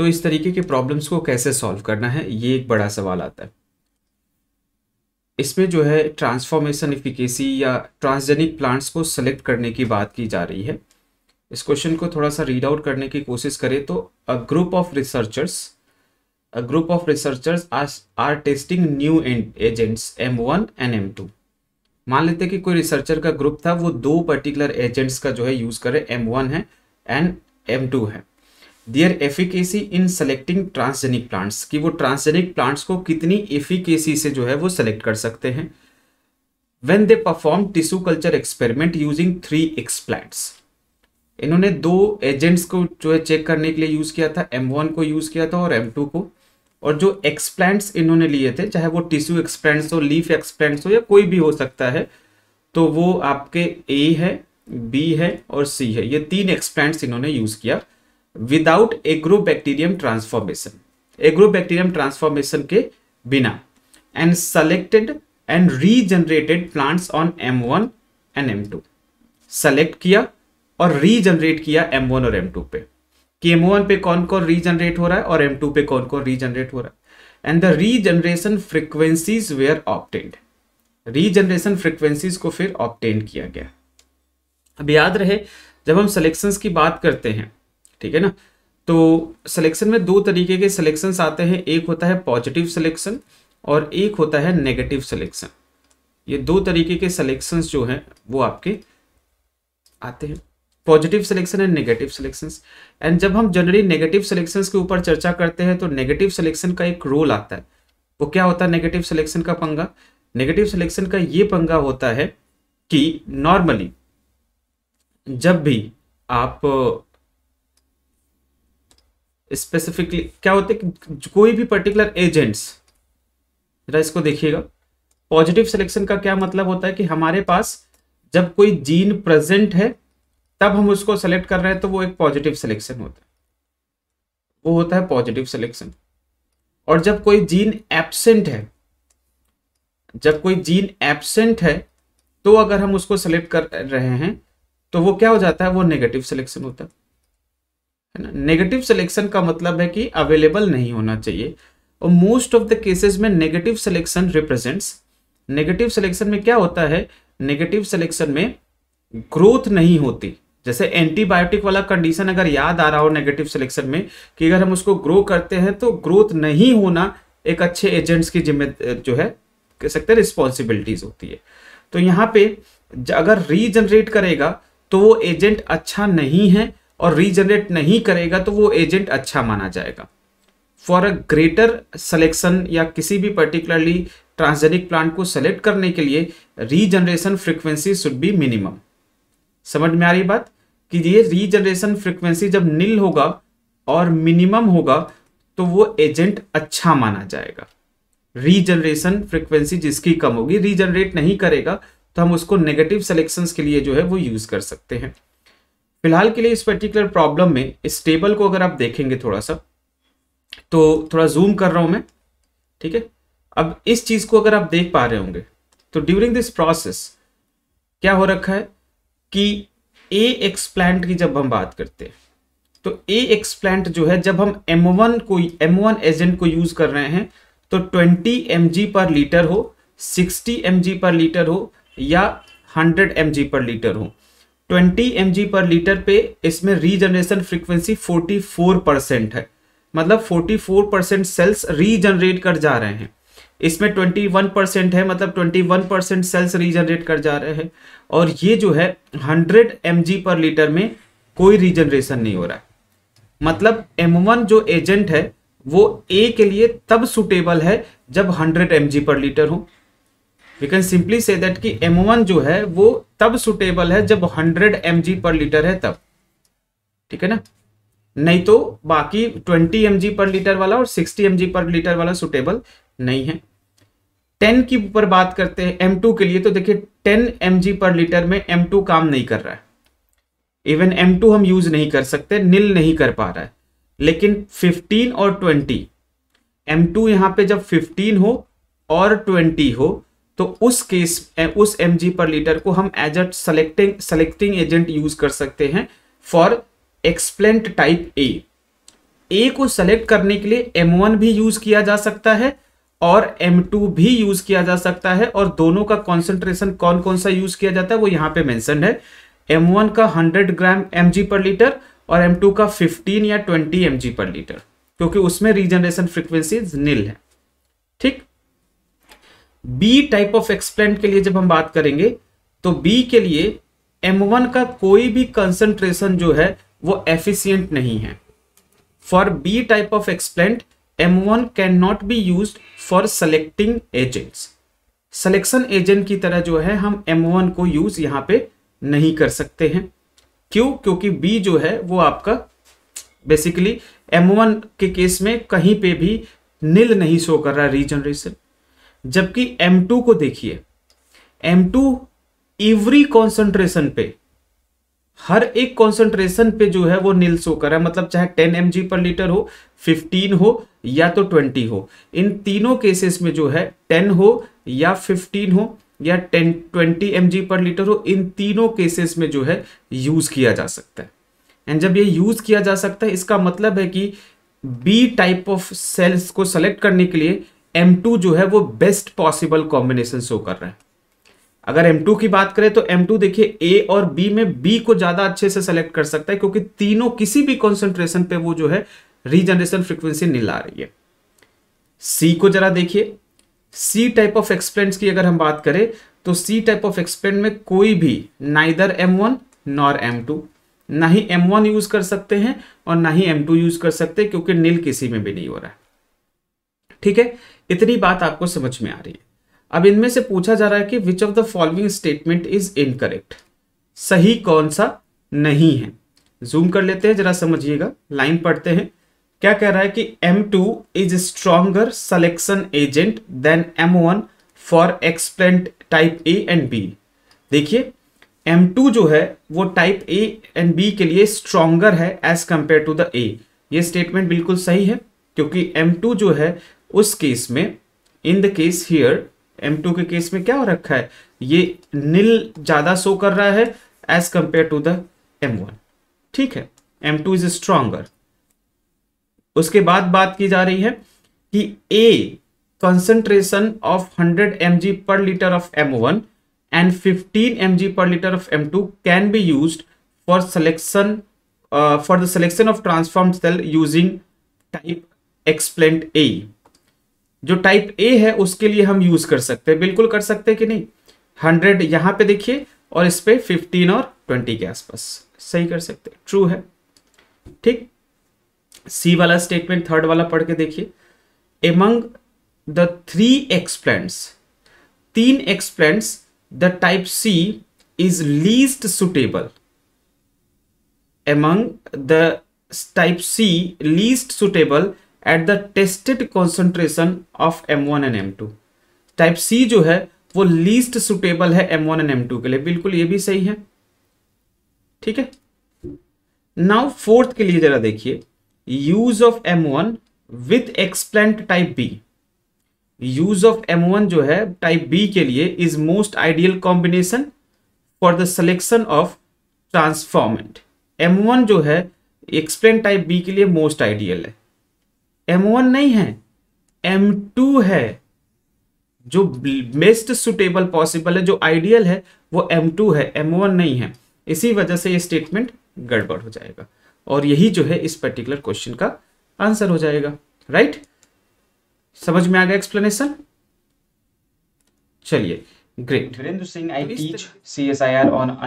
तो इस तरीके के प्रॉब्लम्स को कैसे सॉल्व करना है ये एक बड़ा सवाल आता है इसमें जो है ट्रांसफॉर्मेशन इफिकेसी या ट्रांसजेनिक प्लांट्स को सेलेक्ट करने की बात की जा रही है इस क्वेश्चन को थोड़ा सा रीड आउट करने की कोशिश करें तो a group of researchers a group of researchers are testing new agents M one and M two मान लेते हैं कि कोई रिसर्चर का ग्रुप था वो दो पर्टिकुलर एजेंट्स का जो है यूज करे एम वन है एंड एम टू है their efficacy in selecting transgenic plants कि वो ट्रांसजेनिक प्लांट्स को कितनी एफिकेसी से जो है वो सेलेक्ट कर सकते हैं when they perform tissue culture experiment using three explants इन्होंने दो एजेंट्स को जो है चेक करने के लिए यूज़ किया था एम वन को यूज़ किया था और एम टू को और जो एक्सप्लांट्स इन्होंने लिए थे चाहे वो टिश्यू एक्सप्लेंट्स हो लीफ एक्सप्लेंट्स हो या कोई भी हो सकता है तो वो आपके ए है बी है और सी है ये तीन एक्सप्लांट्स इन्होंने यूज़ किया without agrobacterium transformation agrobacterium transformation के बिना and selected and regenerated plants on M one and M two select किया और रीजनरेट किया एम वन और एम टू पे कि एम वन पे कौन कौन रीजनरेट हो रहा है और एम टू पे कौन कौन रीजनरेट हो रहा है and the regeneration frequencies were obtained regeneration frequencies को फिर ऑप्टेंड किया गया अब याद रहे जब हम सेलेक्शंस की बात करते हैं ठीक है ना तो सिलेक्शन में दो तरीके के सिलेक्शन आते हैं एक होता है पॉजिटिव सिलेक्शन और एक होता है नेगेटिव सिलेक्शन ये दो तरीके के सिलेक्शंस जो हैं वो आपके आते हैं positive selection and negative selections and जब हम जनरली नेगेटिव सिलेक्शंस के ऊपर चर्चा करते हैं तो नेगेटिव सिलेक्शन का एक रोल आता है वो क्या होता है नेगेटिव सिलेक्शन का पंगा नेगेटिव सिलेक्शन का ये पंगा होता है कि नॉर्मली जब भी आप स्पेसिफिकली क्या होता है कि कोई भी पर्टिकुलर एजेंट्स जरा इसको देखिएगा पॉजिटिव सिलेक्शन का क्या मतलब होता है कि हमारे पास जब कोई जीन प्रेजेंट है तब हम उसको सेलेक्ट कर रहे हैं तो वो एक पॉजिटिव सिलेक्शन होता है वो होता है पॉजिटिव सिलेक्शन और जब कोई जीन एबसेंट है जब कोई जीन एबसेंट है तो अगर हम उसको सेलेक्ट कर रहे हैं तो वो क्या हो जाता है वो नेगेटिव सिलेक्शन होता है है ना नेगेटिव सिलेक्शन का मतलब है कि अवेलेबल नहीं होना चाहिए और मोस्ट ऑफ द केसेस में negative selection represents negative selection में क्या होता है नेगेटिव सिलेक्शन में ग्रोथ नहीं होती जैसे एंटीबायोटिक वाला कंडीशन अगर याद आ रहा हो नेगेटिव सिलेक्शन में कि अगर हम उसको ग्रो करते हैं तो ग्रोथ नहीं होना एक अच्छे एजेंट्स की जिम्मे जो है कह सकते हैं रिस्पॉन्सिबिलिटीज होती है तो यहाँ पे अगर रीजनरेट करेगा तो वो एजेंट अच्छा नहीं है और रीजनरेट नहीं करेगा तो वो एजेंट अच्छा माना जाएगा फॉर अ ग्रेटर सलेक्शन या किसी भी पर्टिकुलरली ट्रांसजेनिक प्लांट को सेलेक्ट करने के लिए regeneration frequency should be minimum समझ में आ रही बात कि ये रीजनरेशन फ्रिक्वेंसी जब नील होगा और मिनिमम होगा तो वो एजेंट अच्छा माना जाएगा रीजनरेशन फ्रिक्वेंसी जिसकी कम होगी रीजनरेट नहीं करेगा तो हम उसको नेगेटिव सेलेक्शंस के लिए जो है वो यूज़ कर सकते हैं फिलहाल के लिए इस पर्टिकुलर प्रॉब्लम में इस टेबल को अगर आप देखेंगे थोड़ा सा तो थोड़ा जूम कर रहा हूं मैं ठीक है अब इस चीज को अगर आप देख पा रहे होंगे तो ड्यूरिंग दिस प्रोसेस क्या हो रखा है कि ए एक्सप्लांट की जब हम बात करते हैं तो ए एक्सप्लांट जो है जब हम M1 को M1 एजेंट को यूज कर रहे हैं तो 20 एम पर लीटर हो 60 एम पर लीटर हो या 100 एम पर लीटर हो 20 एम पर लीटर पे इसमें रीजनरेशन फ्रीक्वेंसी 44 परसेंट है मतलब 44 परसेंट सेल्स रीजनरेट कर जा रहे हैं इसमें 21 परसेंट है मतलब 21 परसेंट सेल्स रीजनरेट कर जा रहे हैं और ये जो है 100 एम पर लीटर में कोई रीजनरेशन नहीं हो रहा है मतलब M1 जो एजेंट है वो ए के लिए तब सुटेबल है जब 100 एम पर लीटर हो we can simply say that कि M1 जो है वो तब सुटेबल है जब 100 mg पर लीटर है तब ठीक है ना नहीं तो बाकी 20 mg पर लीटर वाला और 60 mg पर लीटर वाला सुटेबल नहीं है 10 की ऊपर बात करते हैं M2 के लिए तो देखिए 10 mg पर लीटर में M2 काम नहीं कर रहा है इवन M2 हम यूज नहीं कर सकते नील नहीं कर पा रहा है लेकिन 15 और 20 M2 यहां पे जब 15 हो और 20 हो तो उस केस उस एम पर लीटर को हम as a selecting selecting agent use कर सकते हैं for explant type A A को सेलेक्ट करने के लिए वन भी यूज किया जा सकता है और टू भी यूज किया जा सकता है और दोनों का कॉन्सेंट्रेशन कौन कौन सा यूज किया जाता है वो यहाँ पे मैंशन है वन का hundred gram M per litre और टू का फिफ्टीन या ट्वेंटी एम पर लीटर क्योंकि उसमें रीजनरेशन फ्रिक्वेंसी नील है ठीक बी टाइप ऑफ एक्सप्लेंट के लिए जब हम बात करेंगे तो बी के लिए एम वन का कोई भी कंसंट्रेशन जो है वो एफिशिएंट नहीं है for B type of explant one can not be use for selecting agents selection agent की तरह जो है हम एम वन को यूज यहां पे नहीं कर सकते हैं क्यों क्योंकि बी जो है वो आपका बेसिकली वन के केस में कहीं पे भी नील नहीं शो कर रहा रीजनरेशन जबकि M2 को देखिए M2 इवरी कॉन्सेंट्रेशन पे हर एक कॉन्सेंट्रेशन पे जो है वो नील शो करा है मतलब चाहे 10 एम पर लीटर हो 15 हो या तो 20 हो इन तीनों केसेस में जो है 10 हो या 15 हो या 10 20 एम पर लीटर हो इन तीनों केसेस में जो है यूज किया जा सकता है एंड जब ये यूज किया जा सकता है इसका मतलब है कि बी टाइप ऑफ सेल्स को सेलेक्ट करने के लिए M2 जो है वो बेस्ट पॉसिबल कॉम्बिनेशन शो कर रहे हैं अगर M2 की बात करें तो M2 देखिए A और B में B को ज्यादा अच्छे से सेलेक्ट कर सकता है क्योंकि तीनों किसी भी कॉन्सेंट्रेशन पे वो जो है रीजनरेशन फ्रिक्वेंसी नील आ रही है C को जरा देखिए सी टाइप ऑफ एक्सपेंट की अगर हम बात करें तो सी टाइप ऑफ एक्सपेंट में कोई भी neither M one nor M two ना ही M1 यूज कर सकते हैं और ना ही M2 यूज कर सकते हैं क्योंकि नील किसी में भी नहीं हो रहा है ठीक है इतनी बात आपको समझ में आ रही है अब इनमें से पूछा जा रहा है कि which of the following statement is incorrect सही कौन सा नहीं है जूम कर लेते हैं जरा समझिएगा लाइन पढ़ते हैं क्या कह रहा है कि M2 two is stronger selection agent than M1 one for explant type A and B देखिए M2 जो है वो टाइप ए एंड बी के लिए स्ट्रॉगर है as compare to the A ये स्टेटमेंट बिल्कुल सही है क्योंकि M2 जो है उस केस में in the case here M2 के केस में क्या हो रखा है ये नील ज्यादा शो कर रहा है as compare to the M one ठीक है एम टू इज स्ट्रॉगर उसके बाद बात की जा रही है कि a concentration of hundred M G per litre of M one and fifteen M G per litre of M two can be use for selection for the selection of transform cell using type explant A जो type ए है उसके लिए हम use कर सकते हैं बिल्कुल कर सकते हैं कि नहीं हंड्रेड यहां पे देखिए और इस पर फिफ्टीन और ट्वेंटी के आसपास सही कर सकते हैं ट्रू है ठीक सी वाला स्टेटमेंट थर्ड वाला पढ़ के देखिए एमंग द थ्री एक्सप्लेंट्स तीन explants the type C is least suitable among the type C least suitable at the tested concentration of M one and M two type C जो है वो least suitable है M one and M two के लिए बिल्कुल ये भी सही है ठीक है नाउ फोर्थ के लिए जरा देखिए use of M one with explant type B use of M one जो है टाइप बी के लिए is most ideal combination for the selection of transformant M one जो है एक्सप्लेन टाइप बी के लिए मोस्ट आइडियल है M1 नहीं है M2 है जो बेस्ट सुटेबल पॉसिबल है जो आइडियल है वो M2 है M1 नहीं है इसी वजह से ये स्टेटमेंट गड़बड़ हो जाएगा और यही जो है इस पर्टिकुलर क्वेश्चन का आंसर हो जाएगा राइट समझ में आ गया एक्सप्लेनेशन चलिए great Virendra Singh I teach C S I R on